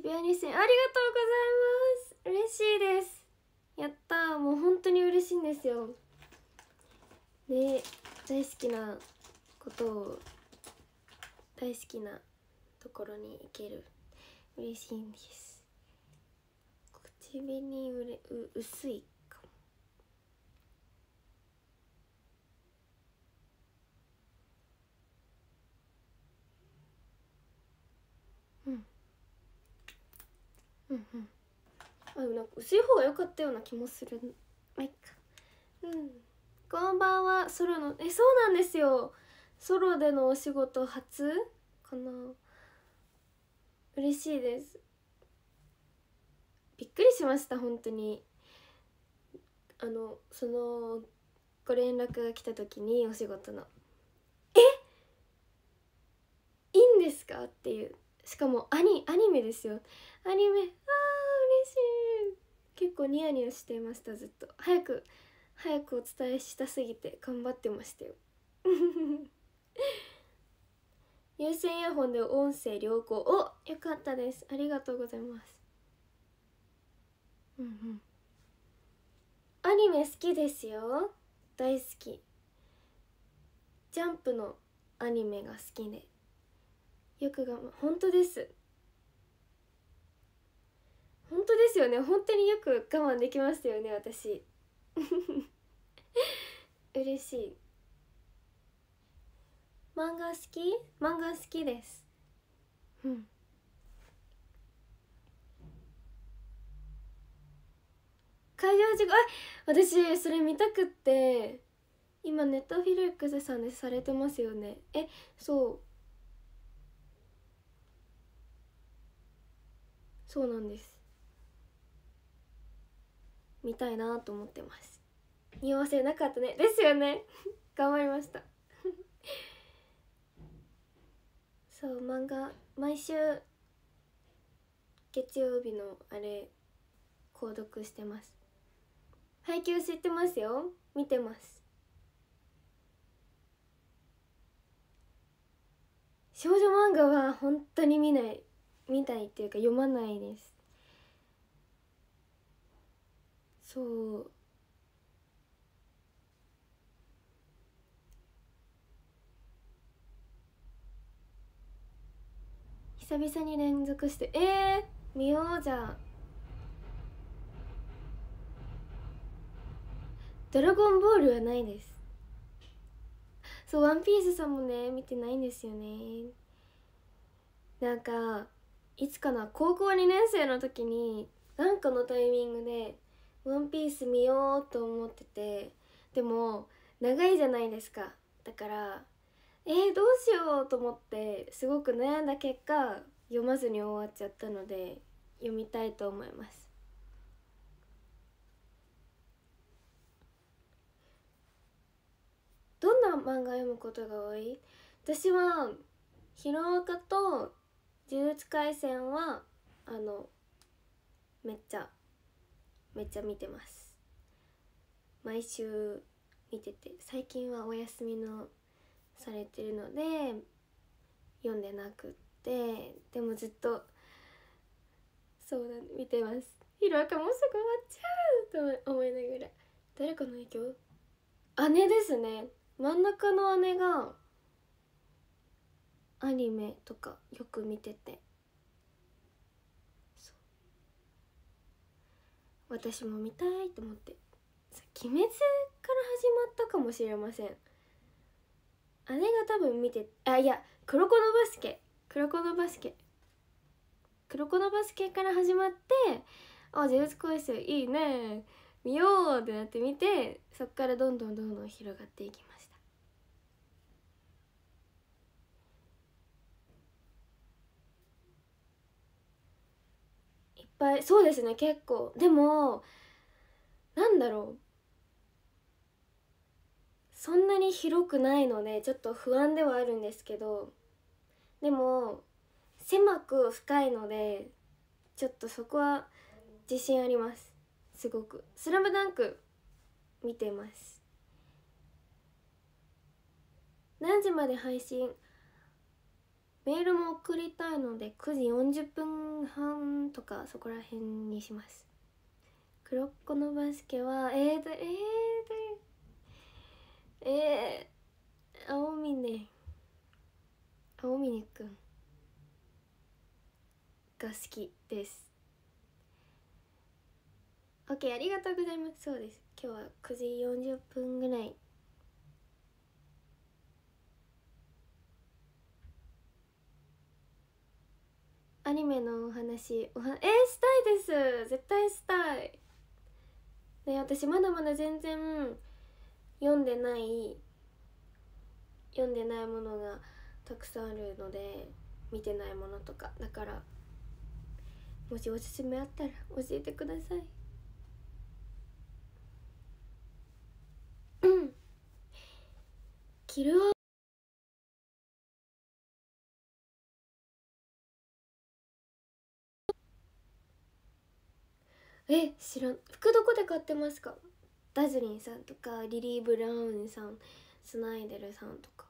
渋谷日線ありがとうございます嬉しいですやったもう本当に嬉しいんですよで大好きなことを大好きなところに行ける嬉しいんです唇うれう薄いうんうんあでもなんか薄い方が良かったような気もするまいっかうんこんばんはソロのえそうなんですよソロでのお仕事初かな嬉しいですびっくりしました本当にあのそのご連絡が来た時にお仕事の「えいいんですか?」っていうしかもアニアニメですよアニメあー嬉しい結構ニヤニヤしていましたずっと早く早くお伝えしたすぎて頑張ってましたよ 有線イヤホンで音声良好およかったですありがとうございますうんうんアニメ好きですよ大好きジャンプのアニメが好きでよくが本当です本当ですよね本当によく我慢できましたよね私 嬉しい漫画好き漫画好きですうん会場事故私それ見たくって今ネットフィルクスさんでされてますよねえそうそうなんです見たいなと思ってます匂わせなかったねですよね 頑張りました そう漫画毎週月曜日のあれ購読してます配給知ってますよ見てます少女漫画は本当に見ない見たいっていうか読まないですそう久々に連続してえー、見ようじゃんドラゴンボールはないですそう「ワンピースさんもね見てないんですよねなんかいつかな高校2年生の時になんかのタイミングでワンピース見ようと思っててでも長いじゃないですかだからえー、どうしようと思ってすごく悩んだ結果読まずに終わっちゃったので読みたいと思いますどんな漫画読むことが多い私は「ヒロアカ」と「呪術廻戦は」あのめっちゃめっちゃ見てます毎週見てて最近はお休みのされてるので読んでなくってでもずっとそうだ、ね、見てますヒロアカもうすぐ終わっちゃうと思いながら誰かの影響姉ですね真ん中の姉がアニメとかよく見てて私も見たいと思って「鬼滅」から始まったかもしれません姉が多分見てあいや「黒子のバスケ」「黒子のバスケ」「黒子のバスケ」から始まって「あ呪術廻戦いいね見よう」ってなって見てそっからどんどんどんどん広がっていきますぱいそうですね結構でもなんだろうそんなに広くないのでちょっと不安ではあるんですけどでも狭く深いのでちょっとそこは自信ありますすごく「スラムダンク見てます何時まで配信メールも送りたいので9時40分半とかそこら辺にします黒っ子のバスケはえーとえーとえー、青峰青峰くんが好きです OK ありがとうございますそうです今日は9時40分ぐらいアニメのお話おはえー、したいです絶対したいね私まだまだ全然読んでない読んでないものがたくさんあるので見てないものとかだからもしおすすめあったら教えてくださいうんえ知らん服どこで買ってますかダズリンさんとかリリー・ブラウンさんスナイデルさんとか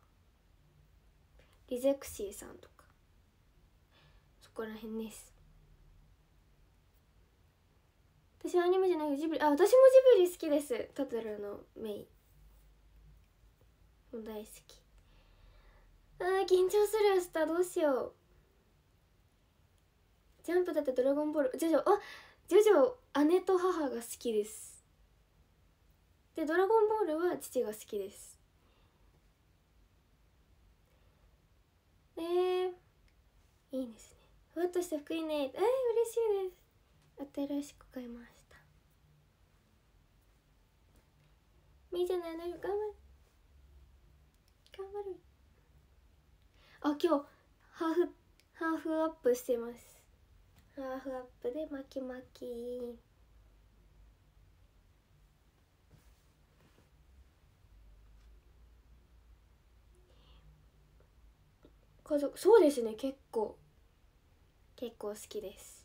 リゼクシーさんとかそこら辺です私はアニメじゃないジブリあ私もジブリ好きですトトルのメイも大好きあー緊張する明日どうしようジャンプだってドラゴンボールじゃじゃあジョジョ姉と母が好きですで「ドラゴンボール」は父が好きですえー、いいですねふわっとした福井ねえー、嬉しいです新しく買いましたみーちゃんのア頑張る頑張るあ今日ハーフハーフアップしてますハーフアップで巻き巻き家族そうですね結構結構好きです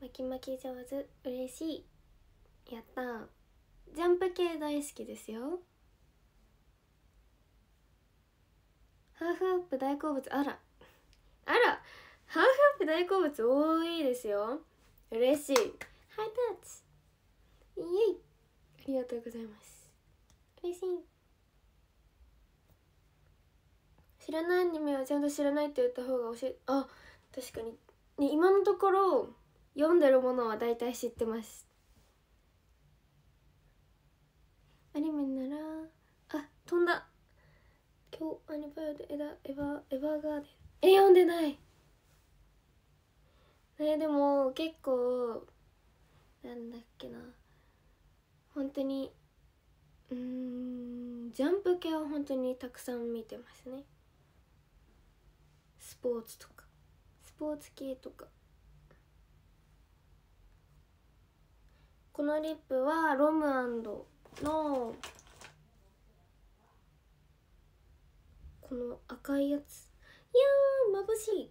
巻き巻き上手嬉しいやったジャンプ系大好きですよハーフアップ大好物あらあらハーフアップ大好物多いですよ嬉しいハイタッチイエイありがとうございます嬉しい知らないアニメはちゃんと知らないって言った方が教えあ確かに、ね、今のところ読んでるものは大体知ってますアニメならあ飛んだ今日アニバーエエエーガーデンえ読んでないねでも結構なんだっけな本当にうんジャンプ系は本当にたくさん見てますねスポーツとかスポーツ系とかこのリップはロムアンドのこの赤いやついやま眩しい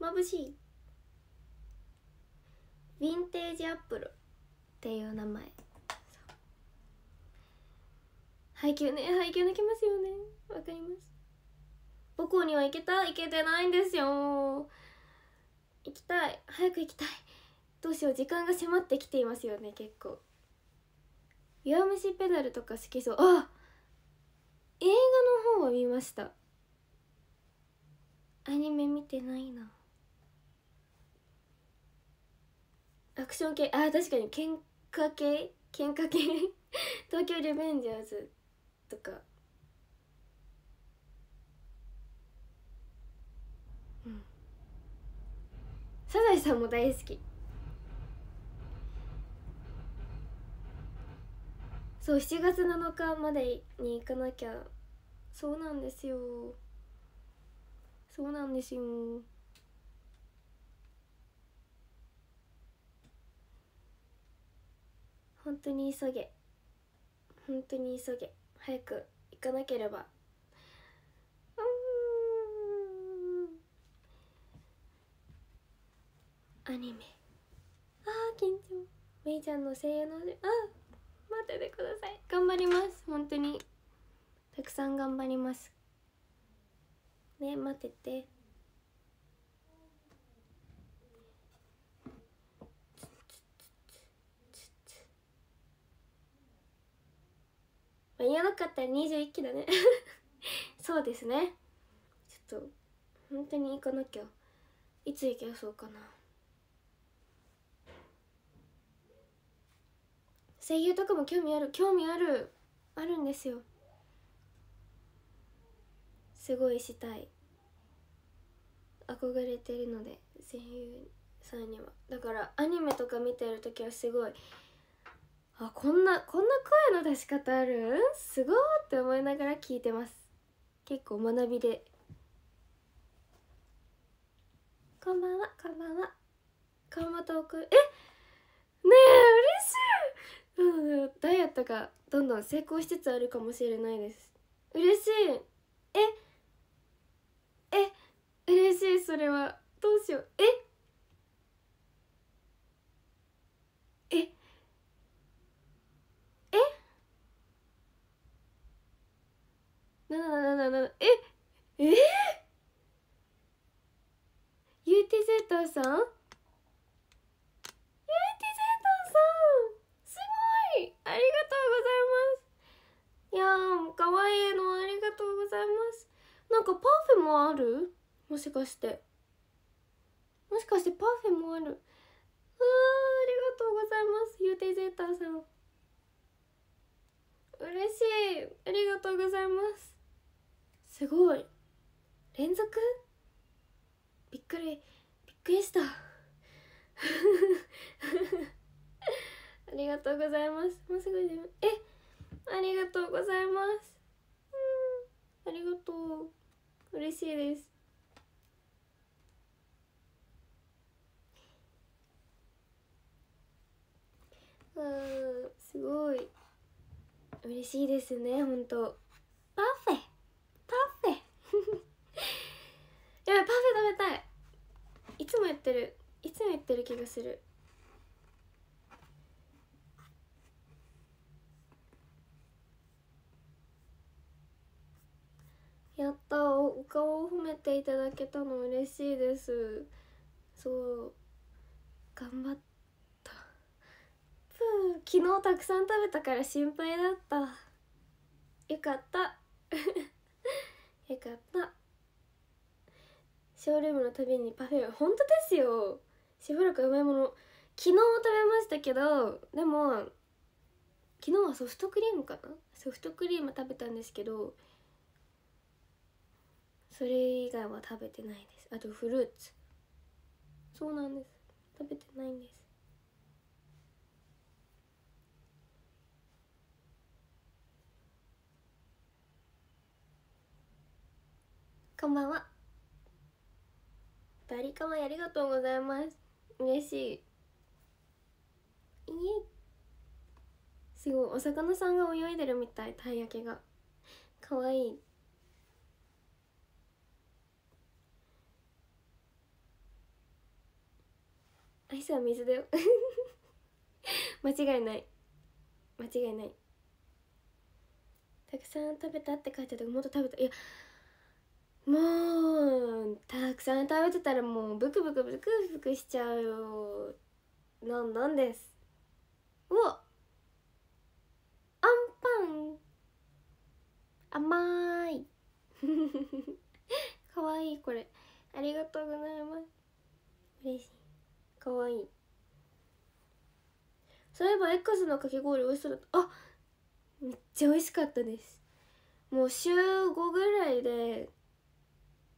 眩しいヴィンテージアップルっていう名前配給ね配給抜けますよねわかります母校には行けた行けてないんですよ行きたい早く行きたいどうしよう時間が迫ってきていますよね結構「弱虫ペダル」とか好きそうあ映画の方は見ましたアニメ見てないなアクション系あ確かに喧嘩系喧嘩系 東京リベンジャーズとかうんサザエさんも大好きそう7月7日までに行かなきゃそうなんですよそうなんですよ本当に急げ本当に急げ早く行かなければアニメああ緊張めいちゃんの声優のあ待っててください頑張ります本当にたくさん頑張りますね待ってて間に合わなかったら21期だね そうですねちょっと本当に行かなきゃいつ行けそうかな声優とかも興味ある興味あるあるんですよすごいしたい憧れてるので声優さんにはだからアニメとか見てる時はすごいあこんなこんな声の出し方あるすごいって思いながら聞いてます結構学びでこんばんはこんばんは川本送るえねえ嬉しい、うん、ダイエットがどんどん成功しつつあるかもしれないです嬉しいええ嬉しいそれはどうしようえええななななななええユー、ティ UTZ さんユーティ ?UTZ さんすごいありがとうございますいやーかわいいのありがとうございますなんかパフェもあるもしかしてもしかしてパフェもあるありがとうございますユーティゼータさん嬉しいありがとうございますすごい連続びっくりびっくりした ありがとうございますもうすぐえありがとうございますうんありがとう嬉しいですうーすごい嬉しいですねほんとパフェパフェ やばいパフェ食べたいいつもやってるいつもやってる気がするやったお顔を褒めていただけたの嬉しいですそう頑張った昨日たくさん食べたから心配だったよかった よかったショールームのたびにパフェ本当ですよしばらくまいもの昨日食べましたけどでも昨日はソフトクリームかなソフトクリーム食べたんですけどそれ以外は食べてないですあとフルーツそうなんです食べてないんですこんばんはバリカマありがとうございます嬉しいいえすごいお魚さんが泳いでるみたいたい焼きがかわいいアイスは水だよ 間違いない間違いないたくさん食べたって書いてあったもっと食べたいやもうたくさん食べてたらもうブクブクブクブクしちゃうよなんなんですうわアンパン甘い かわいいこれありがとうございます嬉しいかわいいそういえば X のかき氷美味しそうだったあめっちゃ美味しかったですもう週5ぐらいで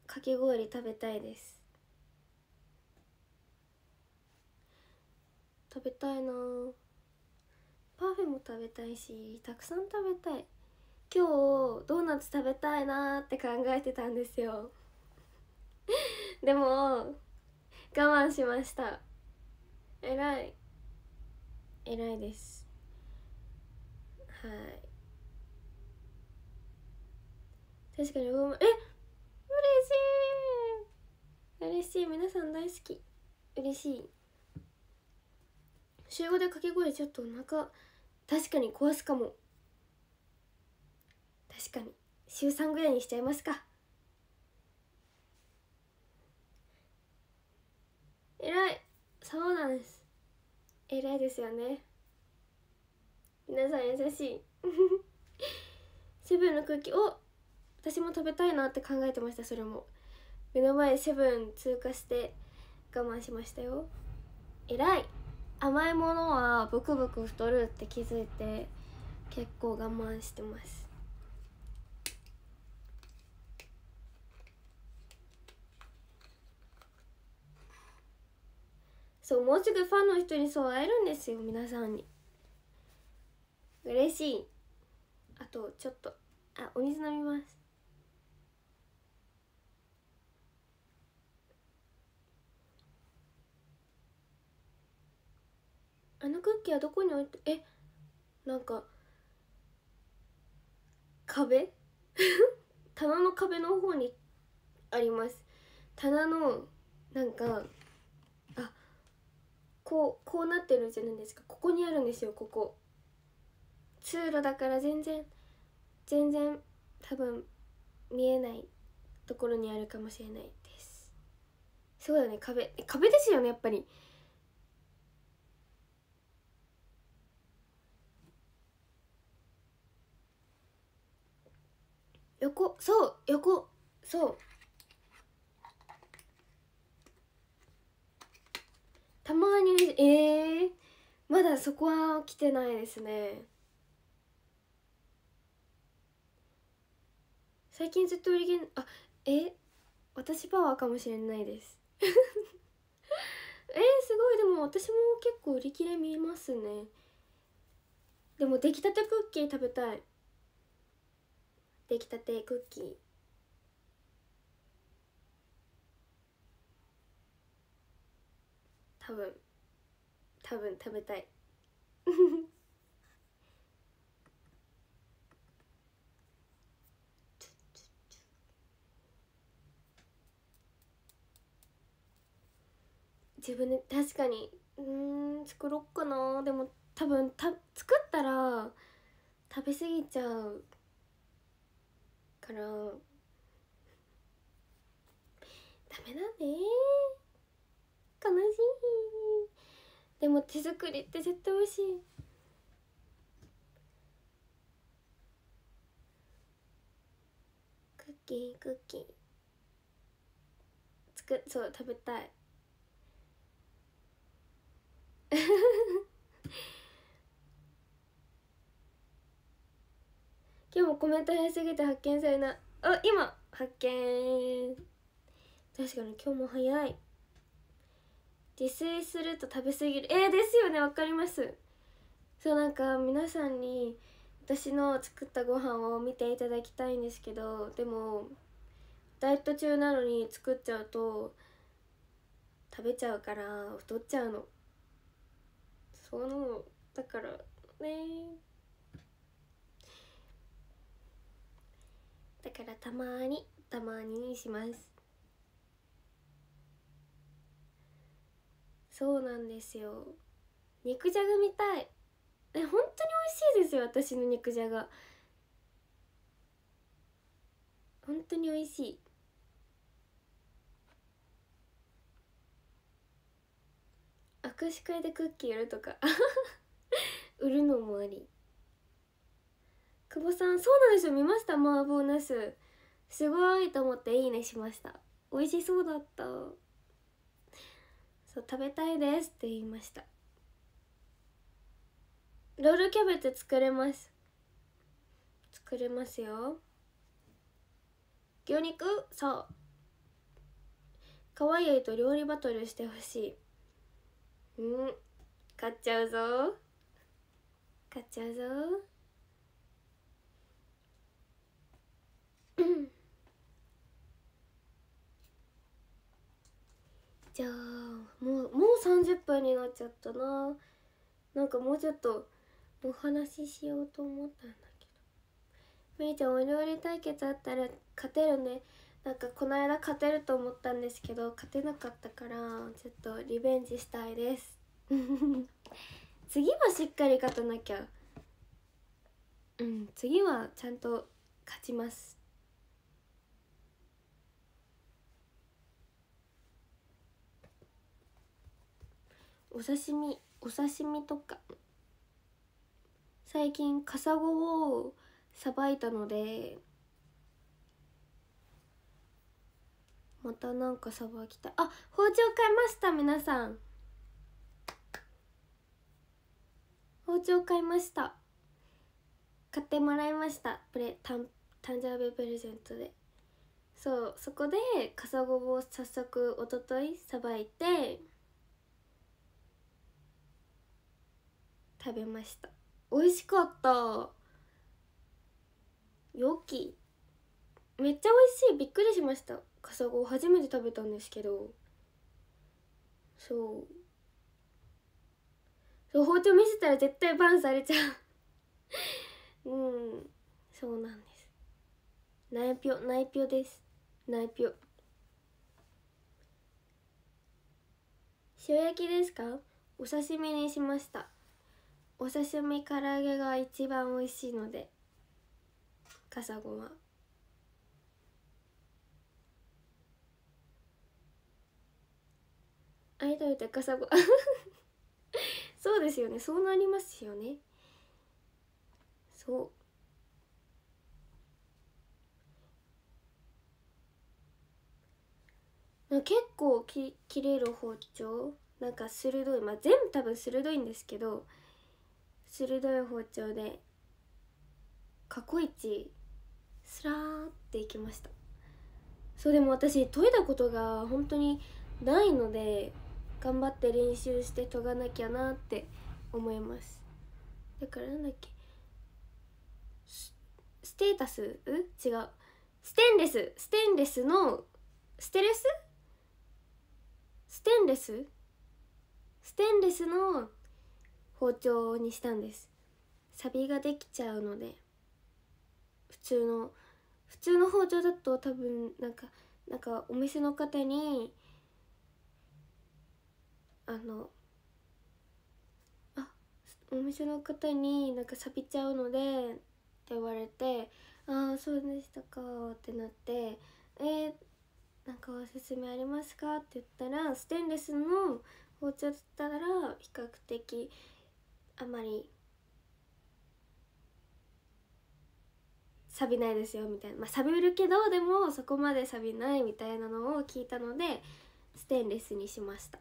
かき氷食べたいです食べたいなパフェも食べたいしたくさん食べたい今日ドーナツ食べたいなって考えてたんですよでも我慢しました偉い偉いですはい確かにうもえ嬉しい嬉しい皆さん大好き嬉しい週5で掛け声ちょっとお腹確かに壊すかも確かに週3ぐらいにしちゃいますか偉いそうなんです偉いですよね皆さん優しい セブンの空気を私も食べたいなって考えてましたそれも目の前セブン通過して我慢しましたよ偉い甘いものはブクブク太るって気づいて結構我慢してますそうもうすぐファンの人にそう会えるんですよ皆さんに嬉しいあとちょっとあお水飲みますあのクッキーはどこに置いてえなんか壁 棚の壁の方にあります棚のなんかこうこうなってるじゃないですかここにあるんですよここ通路だから全然全然多分見えないところにあるかもしれないですそうだね壁壁ですよねやっぱり横そう横そうたまにえー、まだそこは来てないですね最近ずっと売り切れあえ私パワーかもしれないです えー、すごいでも私も結構売り切れ見えますねでも出来たてクッキー食べたい出来たてクッキー多分多分食べたい 自分で確かにうん作ろっかなでも多分た作ったら食べ過ぎちゃうからダメだね楽しいでも手作りって絶対美味しいクッキークッキー作そう食べたい 今日もコメント早すぎて発見されなあ今発見確かに今日も早い自炊すると食べ過ぎるえー、ですよねわかりますそうなんか皆さんに私の作ったご飯を見ていただきたいんですけどでもダイエット中なのに作っちゃうと食べちゃうから太っちゃうのそのだからねだからたまにたまにしますそうなんですよ肉じゃがみたいえ本当に美味しいですよ私の肉じゃが本当に美味しい握手会でクッキー売るとか 売るのもあり久保さんそうなんですよ見ました麻婆茄子すごいと思っていいねしました美味しそうだったそう食べたいですって言いましたロールキャベツ作れます作れますよ牛肉そう可愛いと料理バトルしてほしいうん買っちゃうぞ買っちゃうぞじゃあもうもう30分になっちゃったななんかもうちょっとお話ししようと思ったんだけどめいちゃんお料理対決あったら勝てるねなんかこの間勝てると思ったんですけど勝てなかったからちょっとリベンジしたいです 次はしっかり勝たなきゃうん次はちゃんと勝ちますお刺身お刺身とか最近カサゴをさばいたのでまたなんかさばきたあ包丁買いました皆さん包丁買いました買ってもらいましたプレ誕誕生日プレゼントでそうそこでカサゴを早速おとといさばいて食べました美味しかったよきめっちゃ美味しいびっくりしましたカサゴ初めて食べたんですけどそうそう包丁見せたら絶対バンされちゃう うんそうなんです内ぴょ内ぴょです内ぴょ塩焼きですかお刺身にしましたお刺身唐揚げが一番美味しいのでカサゴは。アいドいたカサゴそうですよねそうなりますよねそう結構き切れる包丁なんか鋭いまあ全部多分鋭いんですけど鋭い包丁で過去一スラーっていきましたそうでも私研いだことが本当にないので頑張って練習して研がなきゃなって思いますだからなんだっけステータスう違うステンレスステンレスのステレスステンレスステンレスの包丁にしたんですサビができちゃうので普通の普通の包丁だと多分なんかなんかお店の方にあのあお店の方になんか錆びちゃうのでって言われてああそうでしたかってなってえー、なんかおすすめありますかって言ったらステンレスの包丁だったら比較的あんまり錆びないですよみたいな、まあ、錆びるけどでもそこまで錆びないみたいなのを聞いたのでステンレスにしました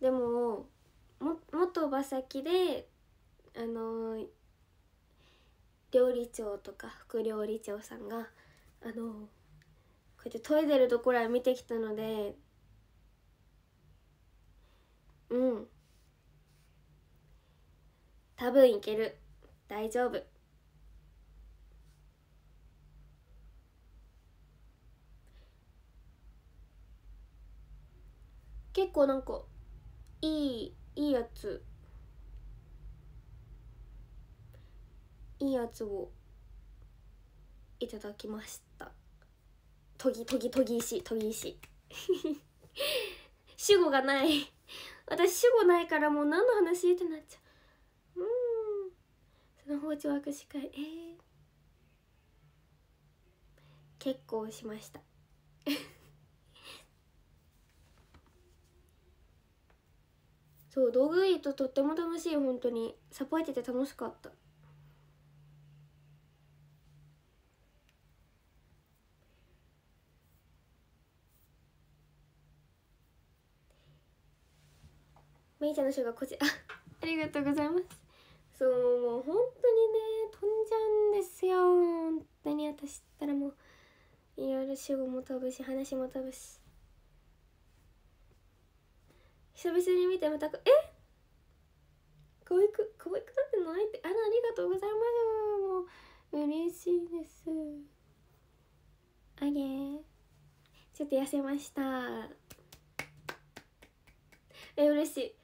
でもも元馬先であのー、料理長とか副料理長さんがあのー、こうやって研いでるところは見てきたのでうん多分いける大丈夫結構なんかいいいいやついいやつをいただきました研ぎ研ぎ研ぎ石研ぎ石 主語がない私主語ないからもう何の話ってなっちゃう魔法女握手会えー、結構しました そう道具いいととっても楽しい本当にサポートて楽しかっためいちゃんの書がこちら ありがとうございますそうもう本当にね飛んじゃうんですよ本当に私ったらもういろいろ主語も飛ぶし話も飛ぶし久々に見てまたえ可愛く可愛くなってないってあらありがとうございますもう嬉しいですあげちょっと痩せましたえ嬉しい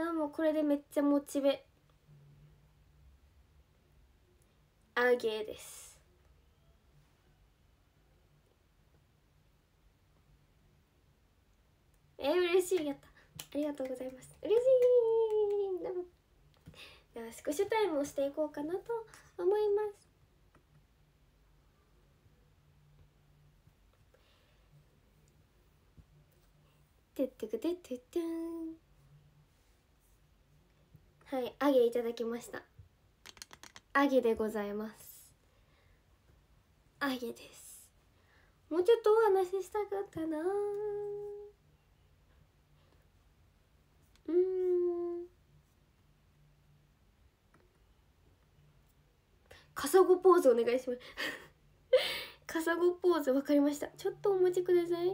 あもうこれでめっちゃモチベあげですえー、嬉しいやったありがとうございます嬉しいでは少しタイムをしていこうかなと思いますてってくてってってんはいあげいただきましたアゲでございますアゲですもうちょっとお話ししたかったなうんカサゴポーズお願いします カサゴポーズ分かりましたちょっとお待ちください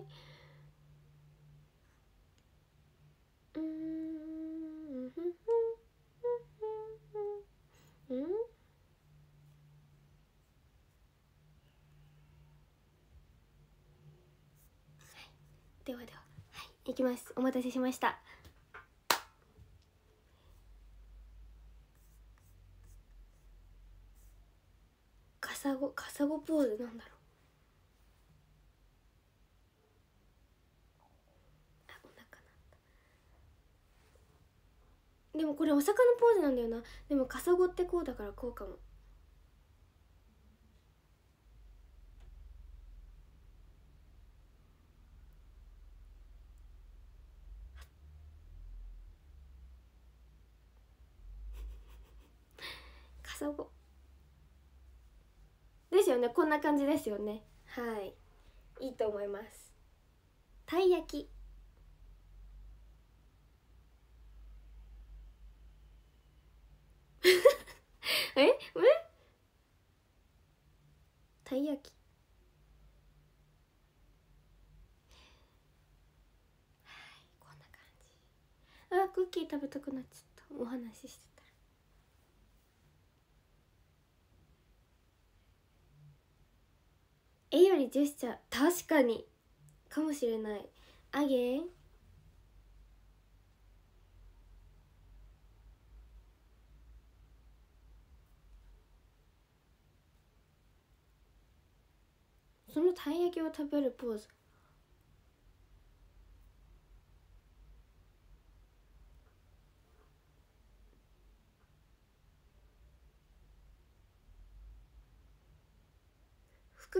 うんうんではでははいいきますお待たせしましたカサゴカサゴポーズなんだろうでもこれお魚ポーズなんだよなでもカサゴってこうだからこうかもんな感じですよねはいいいと思いますたい焼き え えたい焼きはいこんな感じあクッキー食べたくなっちゃったお話しして絵よりジェスチャー確かにかもしれないあげんそのたい焼きを食べるポーズ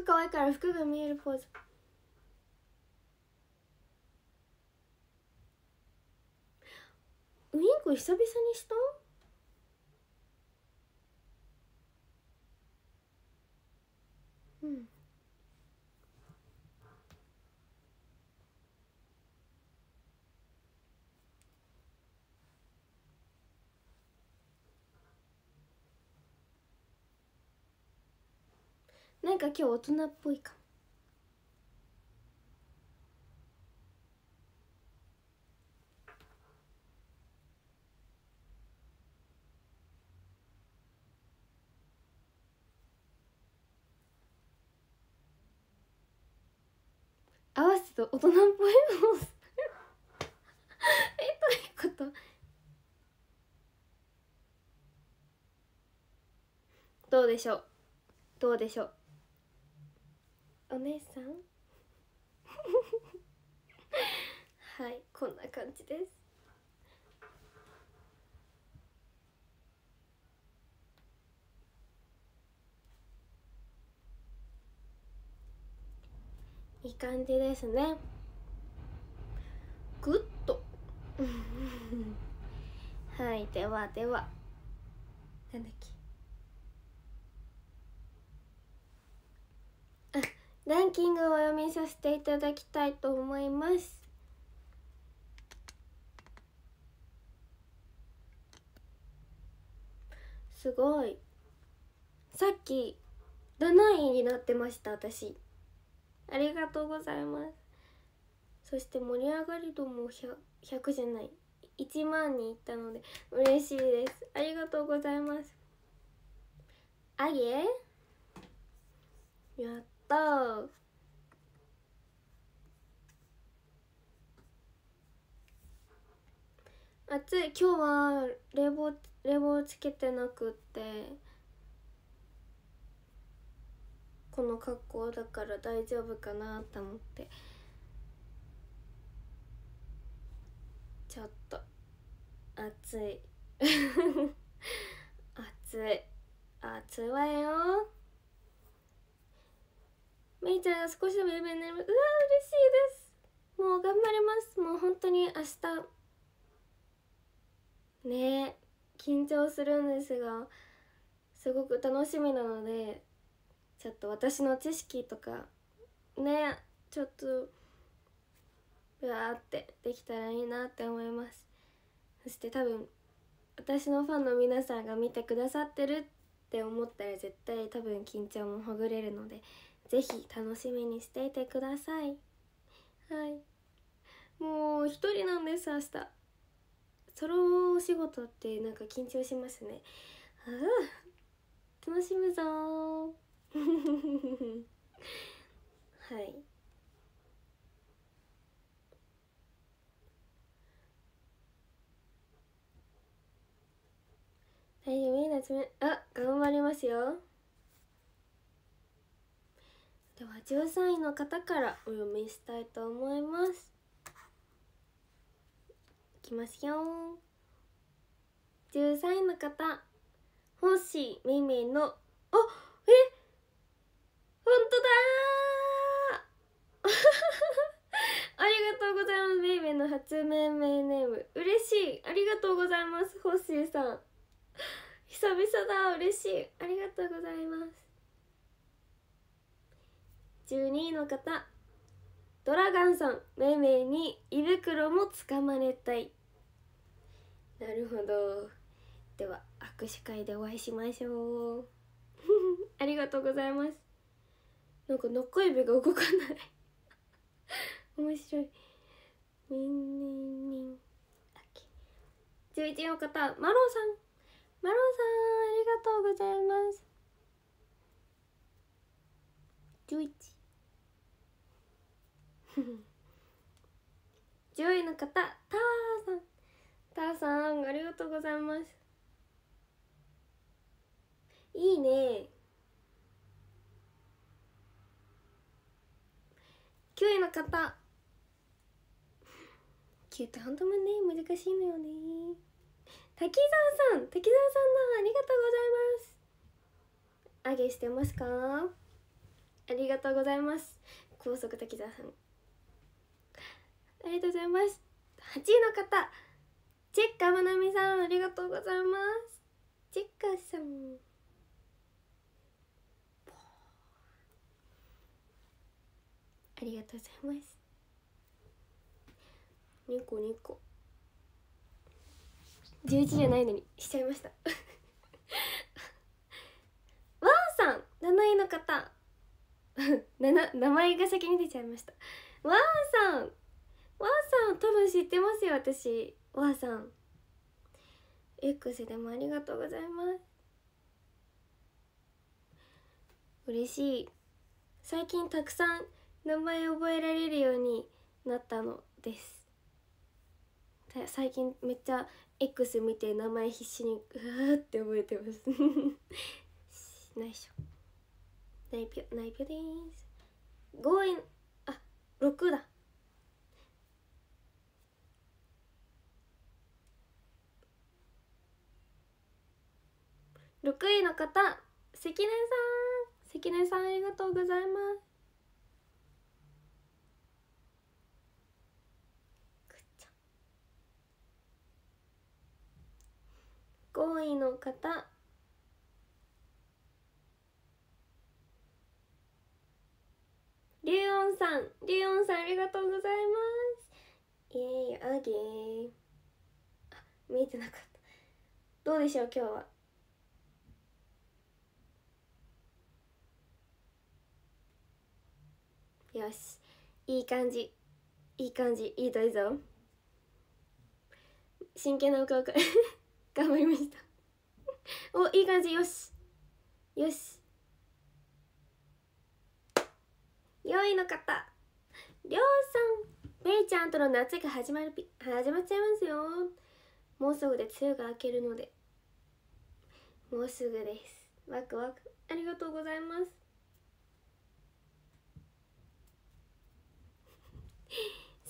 可愛いから服が見えるポーズウインク久々にしたうんなんか今日大人っぽいかも合わせと大人っぽいもんえどういうことどうでしょうどうでしょうお姉さん はいこんな感じですいい感じですねグッと はいではではなんだっけランキングをお読みさせていただきたいと思います。すごいさっき7位になってました私ありがとうございますそして盛り上がり度も 100, 100じゃない1万人いったので嬉しいですありがとうございますあげやっと暑い今日は冷房冷房つけてなくってこの格好だから大丈夫かなと思ってちょっと暑い 暑い暑いわよめいちゃんが少しでも有名になりますうわ嬉しいですもう頑張れますもう本当に明日ね緊張するんですがすごく楽しみなのでちょっと私の知識とかねちょっとうわーってできたらいいなって思いますそして多分私のファンの皆さんが見てくださってるって思ったら絶対多分緊張もほぐれるのでぜひ楽しみにしていてくださいはいもう一人なんです明日ソロお仕事ってなんか緊張しますねああ楽しむぞ はい大丈夫夏目あ頑張りますよでは13位の方からお読みしたいと思いますいきますよ13位の方ーめいめいのあえ本当だ ありがとうございますめいめいの初命名ネーム嬉しいありがとうございますほっしーさん久々だ嬉しいありがとうございます12位の方ドラガンさんめいめいに胃袋もつかまれたいなるほどでは握手会でお会いしましょう ありがとうございますなんか中指が動かない 面白いみんにんにん11の方マロンさんマロンさんありがとうございます11 上位の方ターさんターさんありがとうございますいいね9位の方9って本当もね難しいのよね滝沢さん滝沢さんだありがとうございますあげしてますかありがとうございます高速滝沢さんありがとうございます8位の方チェッカまなみさんありがとうございますチェッカさんありがとうございます2個2個11じゃないのにしちゃいましたワン さん7位の方 名前が先に出ちゃいましたワンさんてますよ私おあさん X でもありがとうございます嬉しい最近たくさん名前覚えられるようになったのです最近めっちゃ X 見て名前必死にうわって覚えてます内緒内緒ぴょです5円あ6だ6位の方関根さん関根さんありがとうございます5位の方リュウオンさんリュウオンさんありがとうございますイエーイアゲーあ見えてなかったどうでしょう今日はよしいい感じいい感じいいぞいいぞ真剣なお顔か 頑張りましたおいい感じよしよし4位の方りょうさんめいちゃんとの夏が始まるぴ始まっちゃいますよもうすぐで梅雨が明けるのでもうすぐですワクワクありがとうございます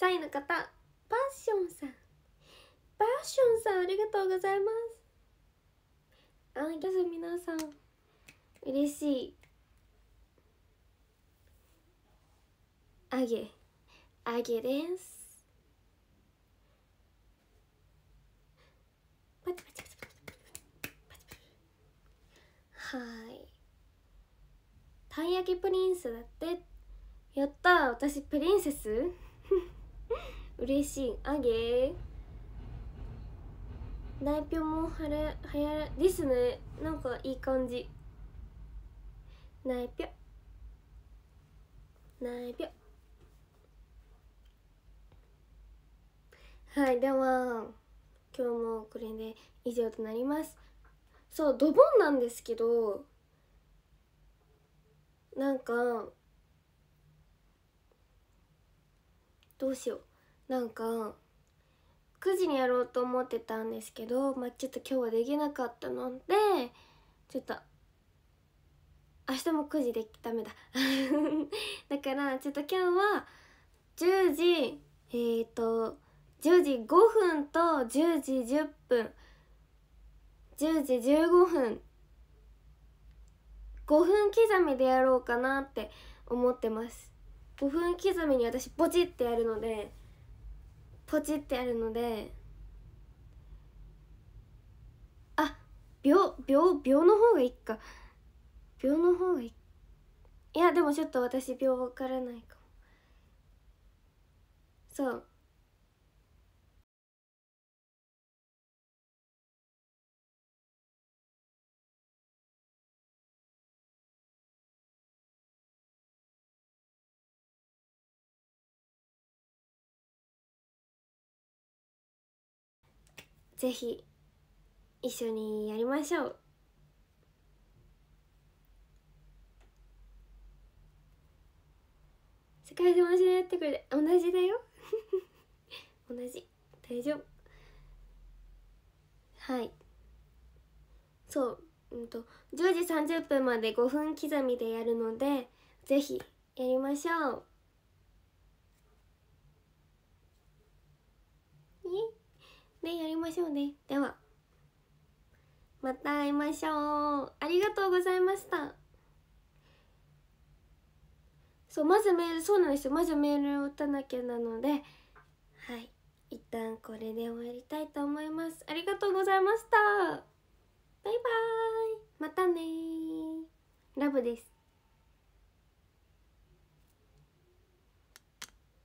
3位の方パッションさんパッションさんありがとうございますあのゃャス皆さん嬉しいあげあげですはいたい焼きプリンスだってやった私プリンセス 嬉しいあげ大ぴょもはれはやらですねなんかいい感じ大ぴょ大ぴょはいでは今日もこれで以上となりますそうドボンなんですけどなんかどうしようなんか9時にやろうと思ってたんですけど、まあ、ちょっと今日はできなかったのでちょっと明日も9時でダメだ だからちょっと今日は10時えっ、ー、と10時5分と10時10分10時15分5分刻みでやろうかなって思ってます5分刻みに私ポチってやるのでポチってやるのであ秒秒秒の方がいいか秒の方がいいいやでもちょっと私秒分からないかもそうぜひ一緒にやりましょう世界で同じでやってくれて同じだよ 同じ大丈夫はいそううんと10時30分まで5分刻みでやるのでぜひやりましょうえねやりましょうねではまた会いましょうありがとうございましたそうまずメールそうなんですよまずメールを打たなきゃなのではい一旦これで終わりたいと思いますありがとうございましたバイバーイまたねラブです